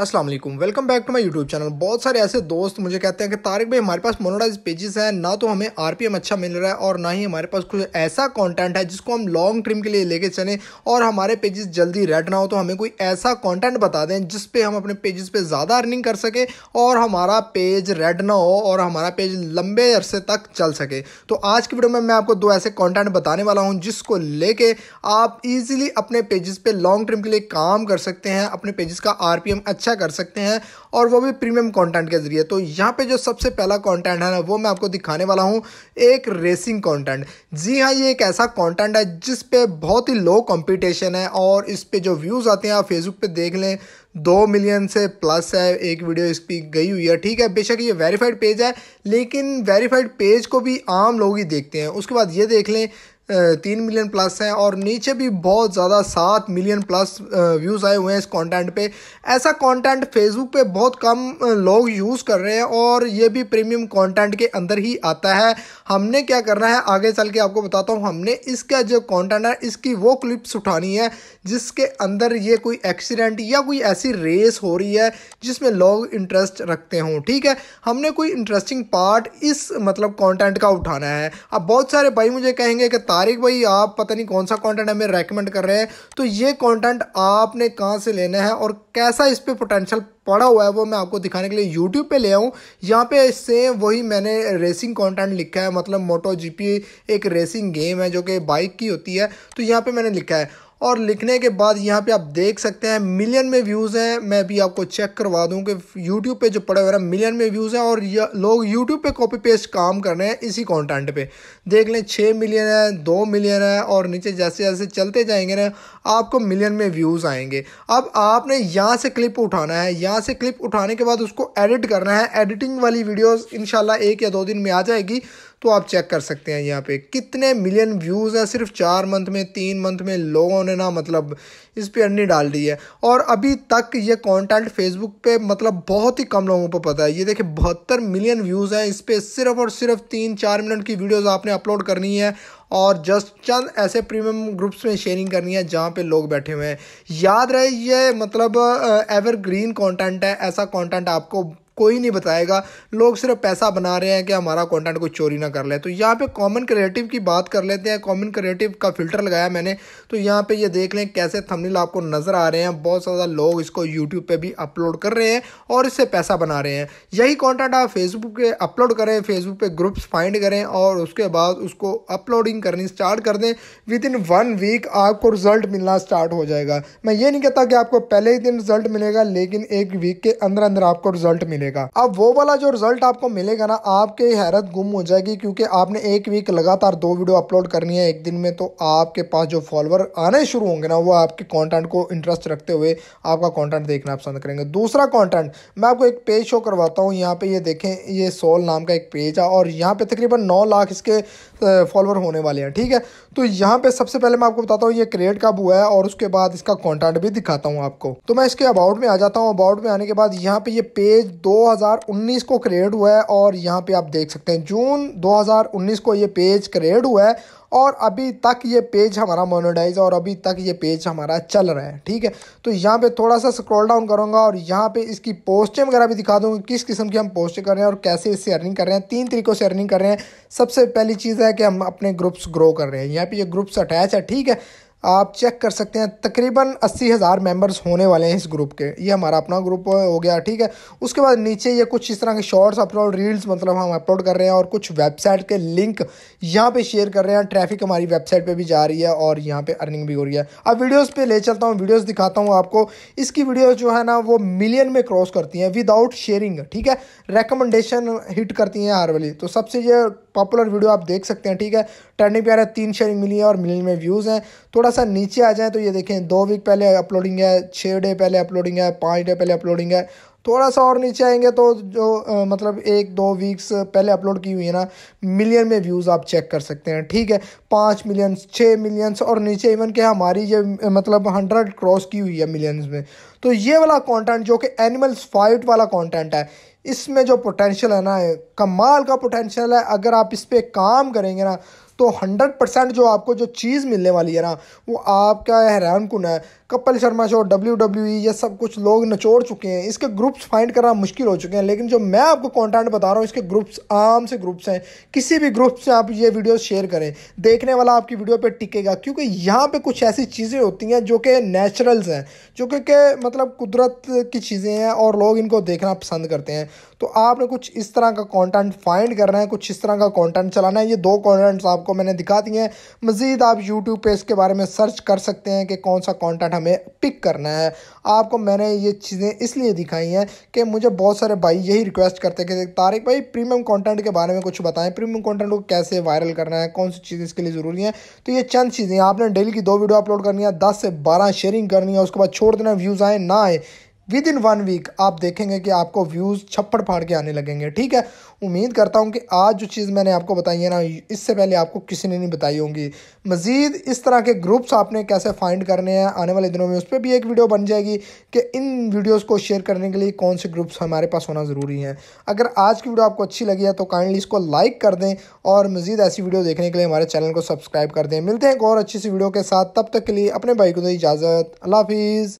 Aslam welcome back to my YouTube channel बहुत सारे ऐसे दोस्त मुझे कहते हैं कि तारिक भाई हमारे पास मोनोडाइज पेजेस हैं ना तो हमें आरपीएम अच्छा मिल रहा है और ना ही हमारे पास कुछ ऐसा कंटेंट है जिसको हम लॉन्ग ट्रिम के लिए लेके चलें और हमारे पेजेस जल्दी रेड ना हो तो हमें कोई ऐसा कॉन्टेंट बता दें जिसपे हम अपने पेजेस पे ज़्यादा अर्निंग कर सकें और हमारा पेज रेड ना हो और हमारा पेज लंबे अरसे तक चल सके तो आज की वीडियो में मैं आपको दो ऐसे कॉन्टेंट बताने वाला हूँ जिसको लेके आप ईजिली अपने पेजेस पर लॉन्ग ट्रिम के लिए काम कर सकते हैं अपने पेजेस का आर अच्छा अच्छा कर सकते हैं और वो भी प्रीमियम कंटेंट के ज़रिए तो यहाँ पे जो सबसे पहला कंटेंट है ना वो मैं आपको दिखाने वाला हूँ एक रेसिंग कंटेंट जी हाँ ये एक ऐसा कंटेंट है जिस पे बहुत ही लो कंपटीशन है और इस पे जो व्यूज़ आते हैं आप फेसबुक पे देख लें दो मिलियन से प्लस है एक वीडियो इस पर गई हुई है ठीक है बेशक ये वेरीफाइड पेज है लेकिन वेरीफाइड पेज को भी आम लोग ही देखते हैं उसके बाद ये देख लें तीन मिलियन प्लस हैं और नीचे भी बहुत ज़्यादा सात मिलियन प्लस व्यूज़ आए हुए हैं इस कंटेंट पे ऐसा कंटेंट फेसबुक पे बहुत कम लोग यूज़ कर रहे हैं और ये भी प्रीमियम कंटेंट के अंदर ही आता है हमने क्या करना है आगे चल के आपको बताता हूँ हमने इसका जो कॉन्टेंट है इसकी वो क्लिप्स उठानी है जिसके अंदर ये कोई एक्सीडेंट या कोई ऐसी रेस हो रही है जिसमें लोग इंटरेस्ट रखते हों ठीक है हमने कोई इंटरेस्टिंग पार्ट इस मतलब कॉन्टेंट का उठाना है अब बहुत सारे भाई मुझे कहेंगे कि तारिक भाई आप पता नहीं कौन सा कंटेंट हमें रेकमेंड कर रहे हैं तो ये कंटेंट आपने कहाँ से लेना है और कैसा इस पर पोटेंशियल पड़ा हुआ है वो मैं आपको दिखाने के लिए यूट्यूब पे ले आऊँ यहाँ पे सेम वही मैंने रेसिंग कंटेंट लिखा है मतलब मोटो जीपी एक रेसिंग गेम है जो कि बाइक की होती है तो यहाँ पर मैंने लिखा है और लिखने के बाद यहाँ पे आप देख सकते हैं मिलियन में व्यूज़ हैं मैं भी आपको चेक करवा दूँ कि यूट्यूब पे जो पड़े हुए हैं मिलियन में व्यूज़ हैं और लोग यूट्यूब पे कॉपी पेस्ट काम कर रहे हैं इसी कंटेंट पे देख लें छः मिलियन है दो मिलियन है और नीचे जैसे जैसे चलते जाएंगे ना आपको मिलियन में व्यूज़ आएंगे अब आपने यहाँ से क्लिप उठाना है यहाँ से क्लिप उठाने के बाद उसको एडिट करना है एडिटिंग वाली वीडियोज़ इन एक या दो दिन में आ जाएगी तो आप चेक कर सकते हैं यहाँ पे कितने मिलियन व्यूज़ हैं सिर्फ चार मंथ में तीन मंथ में लोगों ने ना मतलब इस पर अर्नी डाल दी है और अभी तक ये कॉन्टेंट फेसबुक पे मतलब बहुत ही कम लोगों को पता है ये देखिए बहत्तर मिलियन व्यूज़ हैं इस पर सिर्फ और सिर्फ तीन चार मिनट की वीडियोज़ आपने अपलोड करनी है और जस्ट चंद ऐसे प्रीमियम ग्रुप्स में शेयरिंग करनी है जहाँ पे लोग बैठे हुए हैं याद रहे ये मतलब एवरग्रीन कंटेंट है ऐसा कंटेंट आपको कोई नहीं बताएगा लोग सिर्फ पैसा बना रहे हैं कि हमारा कंटेंट कोई चोरी ना कर ले तो यहाँ पे कॉमन क्रिएटिव की बात कर लेते हैं कॉमन क्रिएटिव का फिल्टर लगाया मैंने तो यहाँ पे ये देख लें कैसे थंबनेल आपको नज़र आ रहे हैं बहुत ज़्यादा लोग इसको यूट्यूब पर भी अपलोड कर रहे हैं और इससे पैसा बना रहे हैं यही कॉन्टेंट आप फेसबुक पर अपलोड करें फेसबुक पर ग्रुप्स फाइंड करें और उसके बाद उसको अपलोडिंग करनी स्टार्ट कर दें विद इन वन वीक आपको रिजल्ट मिलना स्टार्ट हो जाएगा मैं ये नहीं कहता कि आपको पहले ही दिन रिजल्ट मिलेगा लेकिन एक वीक के अंदर अंदर आपको रिजल्ट मिलेगा मिलेगा अब वो वाला जो रिजल्ट आपको मिलेगा ना आपके हैरत गुम हो जाएगी क्योंकि आपने एक वीक लगातार दो वीडियो अपलोड करनी है एक दिन में तो आपके पास जो फॉलोअर आने शुरू होंगे ना वो आपके कॉन्टेंट को इंटरेस्ट रखते हुए आपका कॉन्टेंट देखना पसंद करेंगे दूसरा कॉन्टेंट मैं आपको एक पेज शो करवाता हूँ यहाँ पे ये देखें ये सोल नाम का एक पेज है और यहाँ पे तकरीबन नौ लाख इसके फॉलोअर होने वाले हैं ठीक है तो यहाँ पे सबसे पहले मैं आपको बताता हूँ ये क्रिएट कब हुआ है और उसके बाद इसका कॉन्टेंट भी दिखाता हूँ आपको तो मैं इसके अबाउट में आ जाता हूँ अबाउट में आने के बाद यहाँ पे ये पेज 2019 को क्रिएट हुआ है और यहाँ पे आप देख सकते हैं जून 2019 को ये पेज क्रिएट हुआ है और अभी तक ये पेज हमारा मोनोडाइज और अभी तक ये पेज हमारा चल रहा है ठीक है तो यहाँ पे थोड़ा सा स्क्रॉल डाउन करूँगा और यहाँ पे इसकी पोस्टें वगैरह भी दिखा दूँगा किस किस्म की हम पोस्टें कर रहे हैं और कैसे इससे अर्निंग कर रहे हैं तीन तरीक़ों से अर्निंग कर रहे हैं सबसे पहली चीज़ है कि हम अपने ग्रुप्स ग्रो कर रहे हैं यहाँ पर ये ग्रुप्स अटैच है ठीक है आप चेक कर सकते हैं तकरीबन अस्सी हज़ार मेम्बर्स होने वाले हैं इस ग्रुप के ये हमारा अपना ग्रुप हो गया ठीक है उसके बाद नीचे ये कुछ इस तरह के शॉर्ट्स अपलोड रील्स मतलब हम अपलोड कर रहे हैं और कुछ वेबसाइट के लिंक यहाँ पे शेयर कर रहे हैं ट्रैफिक हमारी वेबसाइट पे भी जा रही है और यहाँ पे अर्निंग भी हो रही है अब वीडियोज़ पर ले चलता हूँ वीडियोज़ दिखाता हूँ आपको इसकी वीडियोज जो है ना वो मिलियन में क्रॉस करती हैं विदाउट शेयरिंग ठीक है रिकमेंडेशन हिट करती हैं हर वाली तो सबसे ये पॉपुलर वीडियो आप देख सकते हैं ठीक है ट्रेंडिंग पे आ रहा है तीन शेयरिंग मिली है और मिलियन में व्यूज़ हैं थोड़ा थोड़ा सा नीचे आ जाए तो ये देखें दो वीक पहले अपलोडिंग है छः डे पहले अपलोडिंग है पाँच डे पहले अपलोडिंग है थोड़ा सा और नीचे आएंगे तो जो आ, मतलब एक दो वीक्स पहले अपलोड की हुई है ना मिलियन में व्यूज़ आप चेक कर सकते हैं ठीक है पाँच मिलियंस छः मिलियंस और नीचे इवन के हमारी ये मतलब हंड्रेड क्रॉस की हुई है मिलियंस में तो ये वाला कंटेंट जो कि एनिमल्स फाइट वाला कंटेंट है इसमें जो पोटेंशियल है ना कमाल का पोटेंशियल है अगर आप इस पर काम करेंगे ना तो हंड्रेड परसेंट जो आपको जो चीज़ मिलने वाली है ना वो आपका हैरान कन है Kapil Sharma show W W ये सब कुछ लोग नचोड़ चुके हैं इसके ग्रुप्स फाइंड करना मुश्किल हो चुके हैं लेकिन जो मैं आपको कंटेंट बता रहा हूँ इसके ग्रुप्स आम से ग्रुप्स हैं किसी भी ग्रुप से आप ये वीडियो शेयर करें देखने वाला आपकी वीडियो पर टिकेगा क्योंकि यहाँ पर कुछ ऐसी चीज़ें होती हैं जो कि नेचुरल्स हैं जो कि मतलब कुदरत की चीज़ें हैं और लोग इनको देखना पसंद करते हैं तो आपने कुछ इस तरह का कंटेंट फाइंड करना है कुछ इस तरह का कंटेंट चलाना है ये दो कंटेंट्स आपको मैंने दिखा दिए हैं मज़ीद आप यूट्यूब पे इसके बारे में सर्च कर सकते हैं कि कौन सा कंटेंट हमें पिक करना है आपको मैंने ये चीज़ें इसलिए दिखाई हैं कि मुझे बहुत सारे भाई यही रिक्वेस्ट करते हैं कि तारिक भाई प्रीमियम कॉन्टेंट के बारे में कुछ बताएं प्रीमियम कॉन्टेंट को कैसे वायरल करना है कौन सी चीज़ें इसके लिए ज़रूरी हैं तो ये चंद चीज़ें आपने डेली की दो वीडियो अपलोड करनी है दस से बारह शेयरिंग करनी है उसके बाद छोड़ देना व्यूज़ आए ना आए विद इन वन वीक आप देखेंगे कि आपको व्यूज़ छप्पड़ फाड़ के आने लगेंगे ठीक है उम्मीद करता हूँ कि आज जो चीज़ मैंने आपको बताई है ना इससे पहले आपको किसी ने नहीं बताई होंगी मज़ीद इस तरह के ग्रुप्स आपने कैसे फाइंड करने हैं आने वाले दिनों में उस पर भी एक वीडियो बन जाएगी कि इन वीडियोज़ को शेयर करने के लिए कौन से ग्रुप्स हमारे पास होना ज़रूरी हैं अगर आज की वीडियो आपको अच्छी लगी है तो काइंडली इसको लाइक कर दें और मज़ीद ऐसी वीडियो देखने के लिए हमारे चैनल को सब्सक्राइब कर दें मिलते हैं एक और अच्छी सी वीडियो के साथ तब तक के लिए अपने भाई को दो इजाज़त अल्लाह हाफिज़